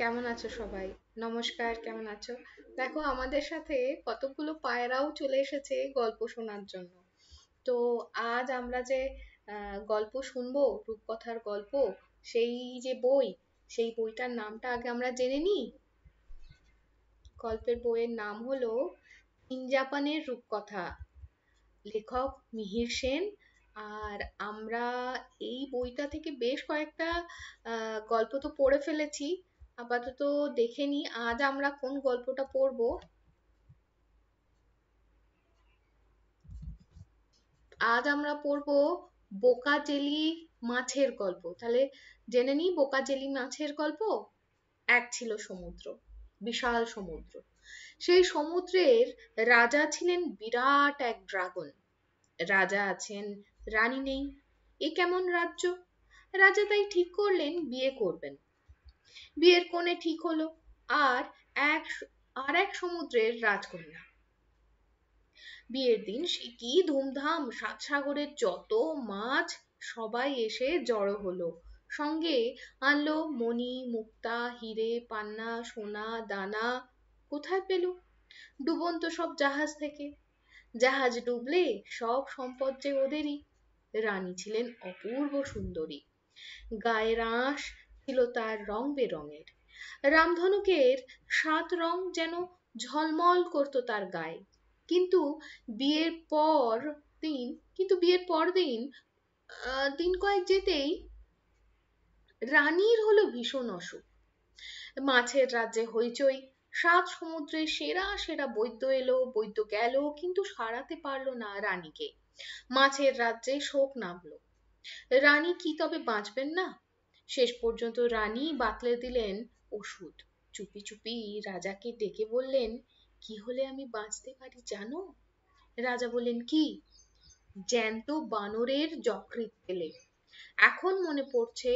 কেমন আছো সবাই নমস্কার কেমন আছো দেখো আমাদের সাথে কতগুলো পায়রাও চলে এসেছে গল্প শোনার জন্য তো আজ আমরা যে গল্প শুনবো রূপকথার গল্প সেই যে বই সেই বইটার নামটা আগে আমরা জেনে নিই গল্পের বইয়ের নাম হলো ইন জাপানের রূপকথা লেখক মিহির সেন আর আমরা এই বইটা থেকে বেশ কয়েকটা গল্প তো পড়ে ফেলেছি আপাতত দেখে নিই আজ আমরা কোন গল্পটা পড়ব আজ আমরা পড়ব বোকা জেলি মাছের গল্প তাহলে জেনে নি বোকা জেলি মাছের গল্প এক ছিল সমুদ্র বিশাল সমুদ্র সেই সমুদ্রের রাজা ছিলেন বিরাট এক ড্রাগন রাজা আছেন রানী নেই এ কেমন রাজ্য রাজা তাই ঠিক করলেন বিয়ে করবেন বিয়ের কোণে ঠিক হলো আর এক আর এক সমুদ্রের রাজকন্যা বিয়ের দিন সে কি ধুমধাম সাত সাগরের যত মাছ সবাই এসে জড়ো হলো সঙ্গে আনলো মণি মুক্তা হিরে পান্না সোনা দানা কোথায় পেল ডুবন্ত সব জাহাজ থেকে জাহাজ ডুবলে সব সম্পদ যে ওদেরই রানী ছিলেন অপূর্ব সুন্দরী গায়ের আঁশ ছিল তার রং বেরঙের রামধনুকের সাত রং যেন ঝলমল করত তার গায়ে কিন্তু বিয়ের পর দিন কিন্তু বিয়ের দিন দিন কয়েক যেতেই রানীর হলো ভীষণ অসুখ মাছের রাজ্যে হইচই সাত সমুদ্রে সেরা সেরা বৈদ্য এলো বৈদ্য গেল কিন্তু সারাতে পারলো না রানীকে মাছের রাজ্যে শোক নামলো রানী কি তবে বাঁচবেন না শেষ পর্যন্ত রানী বাতলে দিলেন ওষুধ চুপি চুপি রাজাকে ডেকে বললেন কি হলে আমি বাঁচতে পারি জানো রাজা বললেন কি জ্যান্ত বানরের যকৃত পেলে এখন মনে পড়ছে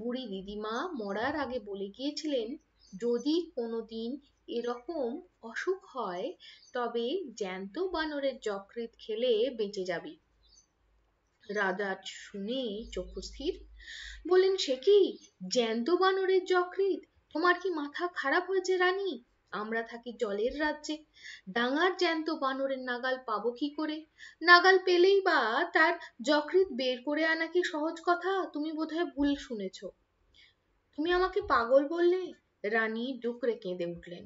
বুড়ি দিদিমা মরার আগে বলে গিয়েছিলেন যদি কোনোদিন এরকম অসুখ হয় তবে জ্যান্ত বানরের যকৃত খেলে বেঁচে যাবি রাজা শুনে চক্ষুস্থির বললেন সে কি জ্যান্ত বানরের যকৃৎ তোমার কি মাথা খারাপ হয়েছে রানী আমরা থাকি জলের রাজ্যে ডাঙার জ্যান্ত বানরের নাগাল পাবো কি করে নাগাল পেলেই বা তার যকৃৎ বের করে আনা কি সহজ কথা তুমি বোধহয় ভুল শুনেছ তুমি আমাকে পাগল বললে রানী ডুকরে কেঁদে উঠলেন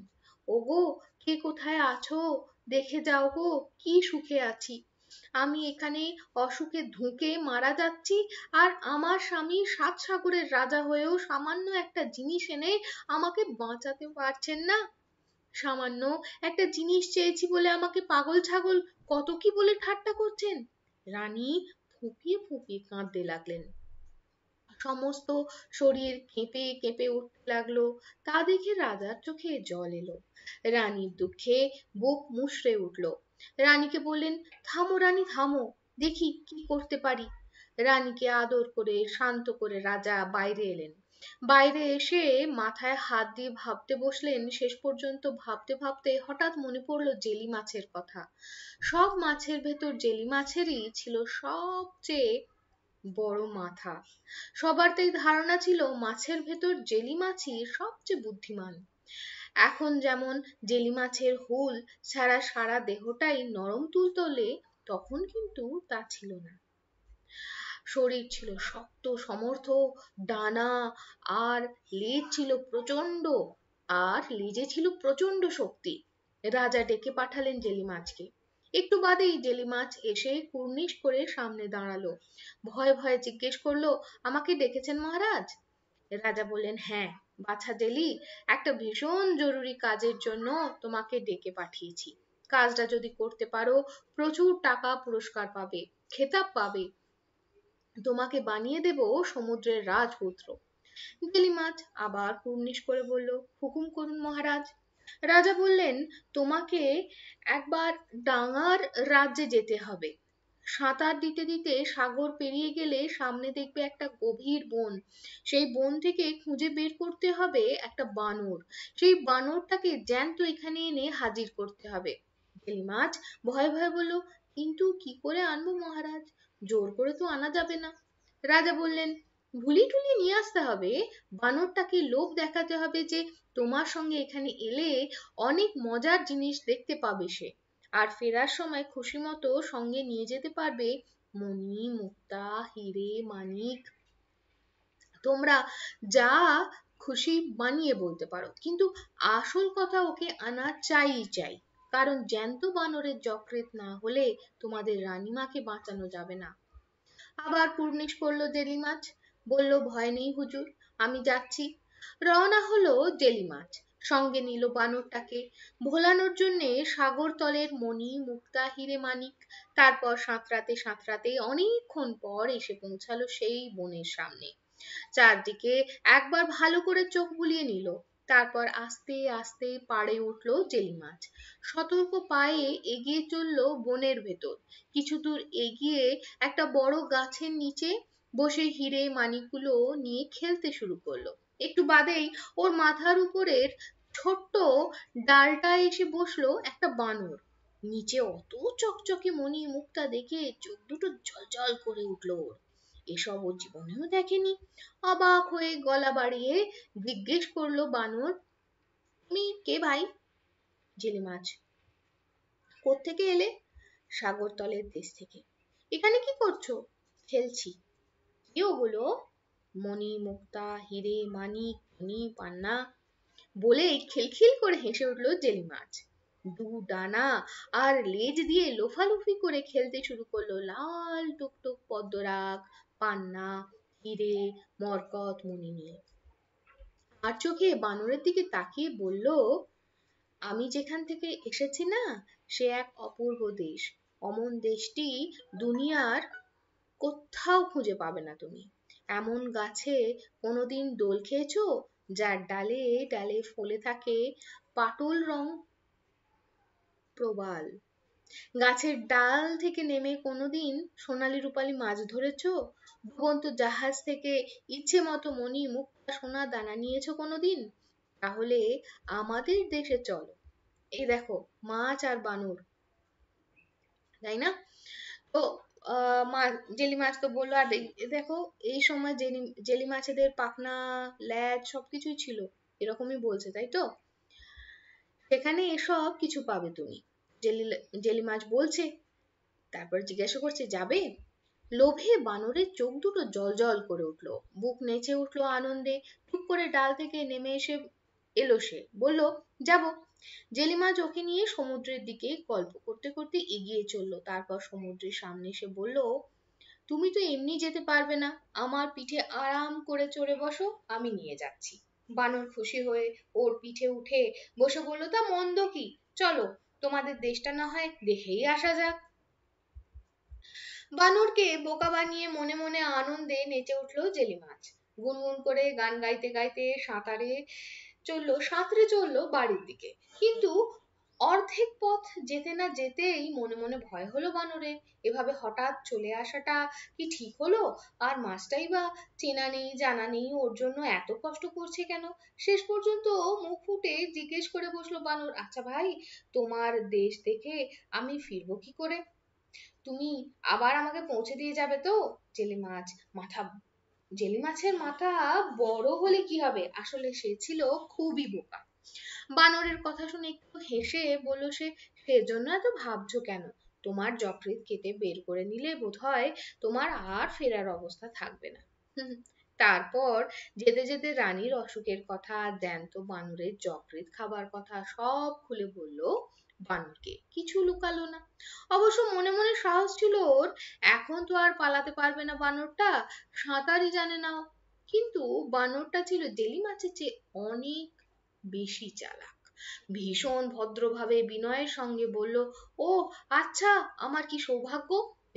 ওগো কে কোথায় আছো দেখে যাও গো কি সুখে আছি আমি এখানে অসুখে ধুঁকে মারা যাচ্ছি আর আমার স্বামী সাত সাগরের রাজা হয়েও সামান্য একটা জিনিস এনে আমাকে বাঁচাতে পারছেন না সামান্য একটা জিনিস চেয়েছি বলে আমাকে পাগল ছাগল কত কি বলে ঠাট্টা করছেন রানী ফুপিয়ে ফুপিয়ে কাঁদতে লাগলেন সমস্ত শরীর কেঁপে কেঁপে উঠতে লাগলো তা দেখে রাজার চোখে জল এলো রানীর দুঃখে বুক মুশড়ে উঠলো রানীকে বললেন থামো রানী থামো দেখি কি করতে পারি রানীকে আদর করে শান্ত করে রাজা বাইরে এলেন বাইরে এসে মাথায় হাত দিয়ে ভাবতে বসলেন শেষ পর্যন্ত ভাবতে ভাবতে হঠাৎ মনে পড়লো জেলি মাছের কথা সব মাছের ভেতর জেলি মাছেরই ছিল সবচেয়ে বড় মাথা সবার তাই ধারণা ছিল মাছের ভেতর জেলি মাছই সবচেয়ে বুদ্ধিমান এখন যেমন জেলি মাছের হুল ছাড়া সারা দেহটাই নরম তুলতলে তখন কিন্তু তা ছিল না শরীর ছিল শক্ত সমর্থ ডানা আর লেজ ছিল প্রচন্ড আর লেজে ছিল প্রচন্ড শক্তি রাজা ডেকে পাঠালেন জেলি মাছকে একটু বাদেই জেলি মাছ এসে কুর্নিশ করে সামনে দাঁড়ালো ভয়ে ভয়ে জিজ্ঞেস করলো আমাকে ডেকেছেন মহারাজ রাজা বললেন হ্যাঁ বাছা ডেলি একটা ভীষণ জরুরি কাজের জন্য তোমাকে ডেকে পাঠিয়েছি কাজটা যদি করতে পারো প্রচুর টাকা পুরস্কার পাবে খেতাব পাবে তোমাকে বানিয়ে দেব সমুদ্রের রাজপুত্র বেলি মাছ আবার কুর্নিশ করে বলল হুকুম করুন মহারাজ রাজা বললেন তোমাকে একবার ডাঙার রাজ্যে যেতে হবে সাঁতার দিতে দিতে সাগর পেরিয়ে গেলে সামনে দেখবে একটা গভীর বন সেই বন থেকে খুঁজে বের করতে হবে একটা বানর সেই বানরটাকে জ্যান্ত এখানে এনে হাজির করতে হবে এই মাছ ভয়ে ভয়ে বলল কিন্তু কি করে আনবো মহারাজ জোর করে তো আনা যাবে না রাজা বললেন ভুলি টুলি নিয়ে আসতে হবে বানরটাকে লোভ দেখাতে হবে যে তোমার সঙ্গে এখানে এলে অনেক মজার জিনিস দেখতে পাবে সে আর ফেরার সময় খুশি মতো সঙ্গে নিয়ে যেতে পারবে মণি মুক্তা হিরে মানিক তোমরা যা খুশি বানিয়ে বলতে পারো কিন্তু আসল কথা ওকে আনা চাই চাই কারণ জ্যান্ত বানরের যকৃত না হলে তোমাদের রানীমাকে বাঁচানো যাবে না আবার পূর্ণিশ করলো জেলি মাছ বলল ভয় নেই হুজুর আমি যাচ্ছি রওনা হলো জেলি মাছ সঙ্গে নিল বানরটাকে ভোলানোর জন্যে সাগর তলের মণি মুক্তা হিরে মানিক তারপর সাঁতরাতে সাঁতরাতে অনেকক্ষণ পর এসে পৌঁছালো সেই বনের সামনে চারদিকে একবার ভালো করে চোখ বুলিয়ে নিল তারপর আস্তে আস্তে পাড়ে উঠল জেলি মাছ সতর্ক পায়ে এগিয়ে চলল বনের ভেতর কিছু দূর এগিয়ে একটা বড় গাছের নিচে বসে হিরে মানিকগুলো নিয়ে খেলতে শুরু করলো একটু বাদেই ওর মাথার উপরের ছোট্ট ডালটায় এসে বসলো একটা বানর নিচে অত চকচকে মনি মুখটা দেখে চোখ দুটো জলজল করে উঠল ওর এসব ও জীবনেও দেখেনি অবাক হয়ে গলা বাড়িয়ে জিজ্ঞেস করলো বানর তুমি কে ভাই জেলে মাছ থেকে এলে সাগরতলের দেশ থেকে এখানে কি করছো খেলছি কি ওগুলো মণি মুক্তা হিরে মানিক ধনি পান্না বলেই খিলখিল করে হেসে উঠল জেলি মাছ দু ডানা আর লেজ দিয়ে লোফালুফি করে খেলতে শুরু করলো লাল টুকটুক পদ্মরাগ পান্না হিরে মরকত মনি নিয়ে আর চোখে বানরের দিকে তাকিয়ে বলল আমি যেখান থেকে এসেছি না সে এক অপূর্ব দেশ অমন দেশটি দুনিয়ার কোথাও খুঁজে পাবে না তুমি এমন গাছে কোনোদিন দোল খেয়েছো যার ডালে ডালে ফলে থাকে পাটল রং প্রবাল গাছের ডাল থেকে নেমে কোনোদিন সোনালি রূপালি মাছ ধরেছ ভুবন্ত জাহাজ থেকে ইচ্ছে মতো মনি মুক্তা সোনা দানা নিয়েছো কোনোদিন তাহলে আমাদের দেশে চলো এই দেখো মাছ আর বানর তাই না তো জেলি মাছ তো বললো আর দেখো এই সময় জেলি জেলি মাছেদের পাখনা ল্যাজ সবকিছুই ছিল এরকমই বলছে তাই তো সেখানে এসব কিছু পাবে তুমি জেলি জেলি মাছ বলছে তারপর জিজ্ঞাসা করছে যাবে লোভে বানরের চোখ দুটো জল জল করে উঠলো বুক নেচে উঠলো আনন্দে টুক করে ডাল থেকে নেমে এসে এলো সে বলল যাবো জেলিমা ওকে নিয়ে সমুদ্রের দিকে গল্প করতে করতে এগিয়ে চলল তারপর সমুদ্রের সামনে এসে বলল তুমি তো এমনি যেতে পারবে না আমার পিঠে আরাম করে চড়ে বসো আমি নিয়ে যাচ্ছি বানর খুশি হয়ে ওর পিঠে উঠে বসে বলল তা মন্দ কি চলো তোমাদের দেশটা না হয় দেখেই আসা যাক বানরকে বোকা বানিয়ে মনে মনে আনন্দে নেচে উঠল জেলি মাছ গুনগুন করে গান গাইতে গাইতে সাঁতারে চললো সাঁতরে চললো বাড়ির দিকে কিন্তু অর্ধেক পথ যেতে না যেতেই মনে মনে ভয় হলো বানরের এভাবে হঠাৎ চলে আসাটা কি ঠিক হলো আর মাছটাই বা চেনা নেই জানা নেই ওর জন্য এত কষ্ট করছে কেন শেষ পর্যন্ত মুখ ফুটে জিজ্ঞেস করে বসলো বানর আচ্ছা ভাই তোমার দেশ দেখে আমি ফিরবো কি করে তুমি আবার আমাকে পৌঁছে দিয়ে যাবে তো জেলে মাছ মাথা জেলি মাছের মাথা বড় হলে কি হবে আসলে সে ছিল খুবই বোকা বানরের কথা শুনে একটু হেসে বলল সে সেজন্য এত ভাবছো কেন তোমার যকৃৎ কেটে বের করে নিলে বোধ হয় তোমার আর ফেরার অবস্থা থাকবে না তারপর যেতে যেতে রানীর অসুখের কথা জ্যান্ত বানরের যকৃৎ খাবার কথা সব খুলে বলল বানরকে কিছু লুকালো না অবশ্য মনে মনে সাহস ছিল ওর এখন তো আর পালাতে পারবে না বানরটা সাঁতারই জানে না কিন্তু বানরটা ছিল জেলি মাছের চেয়ে অনেক বেশি চালাক ভীষণ ভদ্রভাবে বিনয়ের সঙ্গে বলল ও আচ্ছা আমার কি সৌভাগ্য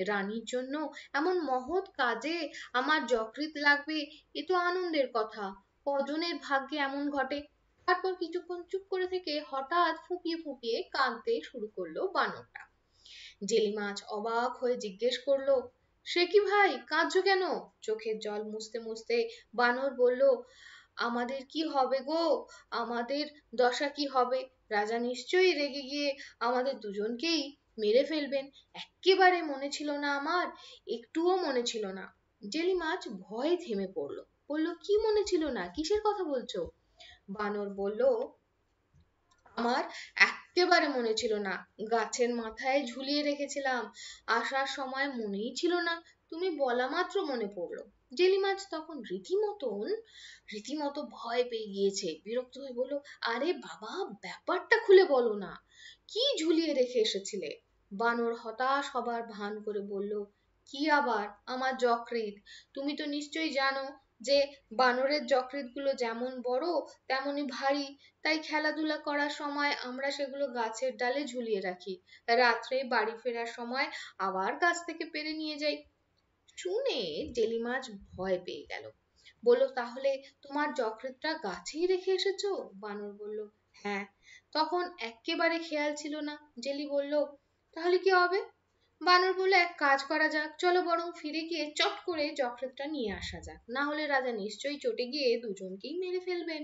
রানীর জন্য এমন মহৎ কাজে আমার যকৃত লাগবে এ তো আনন্দের কথা কজনের ভাগ্যে এমন ঘটে তারপর কিছুক্ষণ চুপ করে থেকে হঠাৎ ফুঁপিয়ে ফুঁপিয়ে কাঁদতে শুরু করলো বানরটা জেলি মাছ অবাক হয়ে জিজ্ঞেস করলো সে কি ভাই কাঁদছো কেন চোখের জল মুছতে মুছতে বানর বলল আমাদের কি হবে গো আমাদের দশা কি হবে রাজা নিশ্চয়ই রেগে গিয়ে আমাদের দুজনকেই মেরে ফেলবেন একেবারে মনে ছিল না আমার একটুও মনে ছিল না জেলি মাছ ভয়ে থেমে পড়লো বলল কি মনে ছিল না কিসের কথা বলছো বানর বলল আমার একেবারে মনে ছিল না গাছের মাথায় ঝুলিয়ে রেখেছিলাম আসার সময় মনেই ছিল না তুমি বলা মাত্র মনে পড়লো জেলি মাছ তখন রীতিমতন রীতিমতো ভয় পেয়ে গিয়েছে বিরক্ত হয়ে বলল আরে বাবা ব্যাপারটা খুলে বলো না কি ঝুলিয়ে রেখে এসেছিলে বানর হতাশ হবার ভান করে বলল কি আবার আমার যকৃত তুমি তো নিশ্চয়ই জানো যে বানরের গুলো যেমন বড় তেমনি ভারী তাই খেলাধুলা করার সময় আমরা সেগুলো গাছের ডালে ঝুলিয়ে রাখি রাত্রে বাড়ি ফেরার সময় আবার গাছ থেকে পেরে নিয়ে যাই শুনে জেলি মাছ ভয় পেয়ে গেল বললো তাহলে তোমার যকৃতটা গাছেই রেখে এসেছো বানর বলল হ্যাঁ তখন একেবারে খেয়াল ছিল না জেলি বলল তাহলে কি হবে বানর বলে এক কাজ করা যাক চলো বরং ফিরে গিয়ে চট করে চকলেটটা নিয়ে আসা যাক না হলে রাজা নিশ্চয়ই চটে গিয়ে দুজনকেই মেরে ফেলবেন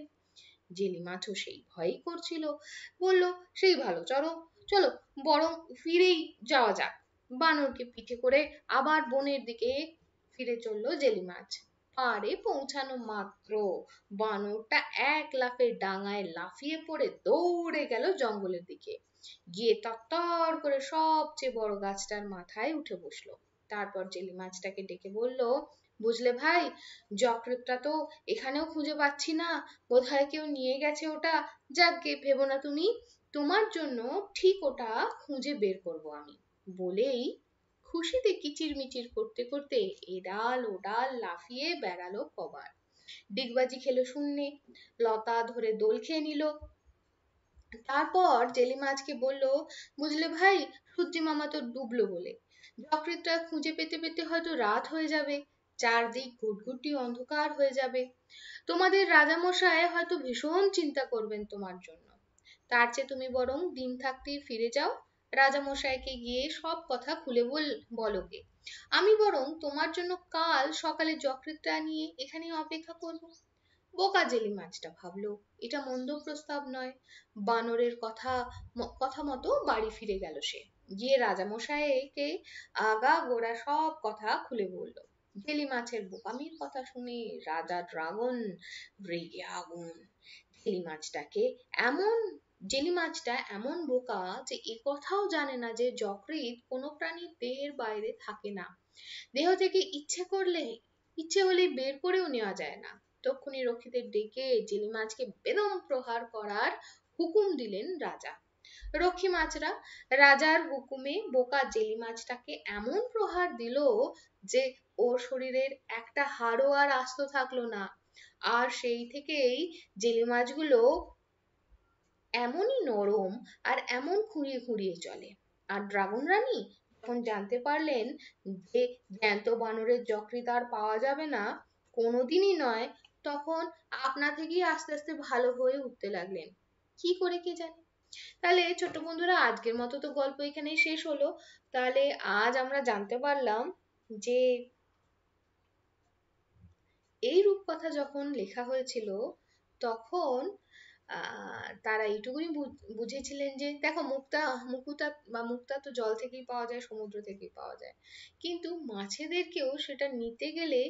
জেলি মাছও সেই ভয়ই করছিল বলল সেই ভালো চলো চলো বরং ফিরেই যাওয়া যাক বানরকে পিঠে করে আবার বনের দিকে ফিরে চলল জেলি মাছ পাড়ে পৌঁছানো মাত্র বানরটা এক লাফে ডাঙায় লাফিয়ে পড়ে দৌড়ে গেল জঙ্গলের দিকে গিয়ে তত্তর করে সবচেয়ে বড় গাছটার মাথায় উঠে বসলো তারপর জেলি মাছটাকে ডেকে বলল বুঝলে ভাই যকৃতটা তো এখানেও খুঁজে পাচ্ছি না বোধহয় কেউ নিয়ে গেছে ওটা যাক গে ভেবো না তুমি তোমার জন্য ঠিক ওটা খুঁজে বের করব আমি বলেই খুশিতে কিচিরমিচির করতে করতে এডাল ওডাল লাফিয়ে বেড়ালো কবার ডিগবাজি খেলো শূন্যে লতা ধরে দোল খেয়ে নিল তারপর জেলি মাছকে বলল বুঝলে ভাই সূর্যি মামা তো ডুবলো বলে যকৃতটা খুঁজে পেতে পেতে হয়তো রাত হয়ে যাবে চারদিক ঘুটঘুটি অন্ধকার হয়ে যাবে তোমাদের রাজামশাই হয়তো ভীষণ চিন্তা করবেন তোমার জন্য তার চেয়ে তুমি বরং দিন থাকতেই ফিরে যাও রাজামশাইকে গিয়ে সব কথা খুলে বল বলোকে আমি বরং তোমার জন্য কাল সকালে যকৃতটা নিয়ে এখানেই অপেক্ষা করবো বোকাজেলি মাছটা ভাবল এটা মন্দ প্রস্তাব নয় বানরের কথা কথা মতো বাড়ি ফিরে গেল সে গিয়ে রাজামশাইকে আগা গোড়া সব কথা খুলে বলল জেলি মাছের বোকামির কথা শুনে রাজা ড্রাগন রেগে আগুন জেলি মাছটাকে এমন জেলি মাছটা এমন বোকা যে এ কথাও জানে না যে যকৃত কোনো প্রাণীর দেহের বাইরে থাকে না দেহ থেকে ইচ্ছে করলে ইচ্ছে হলে বের করেও নেওয়া যায় না বিচক্ষণী রক্ষীদের ডেকে জেলি মাছকে বেদম প্রহার করার হুকুম দিলেন রাজা রক্ষী মাছরা রাজার হুকুমে বোকা জেলি মাছটাকে এমন প্রহার দিল যে ওর শরীরের একটা হাড়ও আর আস্ত থাকলো না আর সেই থেকেই জেলি মাছগুলো এমনই নরম আর এমন খুঁড়িয়ে খুঁড়িয়ে চলে আর ড্রাগন রানী যখন জানতে পারলেন যে জ্যান্ত বানরের যকৃত আর পাওয়া যাবে না কোনোদিনই নয় তখন আপনা থেকেই আস্তে আস্তে ভালো হয়ে উঠতে লাগলেন কি করে কে জানে তাহলে ছোট বন্ধুরা আজকের মতো তো গল্প এখানেই শেষ হলো তাহলে আজ আমরা জানতে পারলাম যে এই রূপকথা যখন লেখা হয়েছিল তখন তারা এইটুকুনি বুঝেছিলেন যে দেখো মুক্তা মুকুতা বা মুক্তা তো জল থেকেই পাওয়া যায় সমুদ্র থেকেই পাওয়া যায় কিন্তু মাছেদেরকেও সেটা নিতে গেলে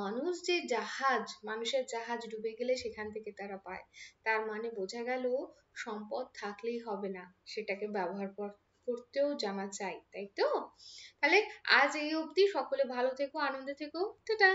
মানুষ যে জাহাজ মানুষের জাহাজ ডুবে গেলে সেখান থেকে তারা পায় তার মানে বোঝা গেল সম্পদ থাকলেই হবে না সেটাকে ব্যবহার করতেও জানা চাই তাই তো তাহলে আজ এই অবধি সকলে ভালো থেকো আনন্দে থেকো টাটা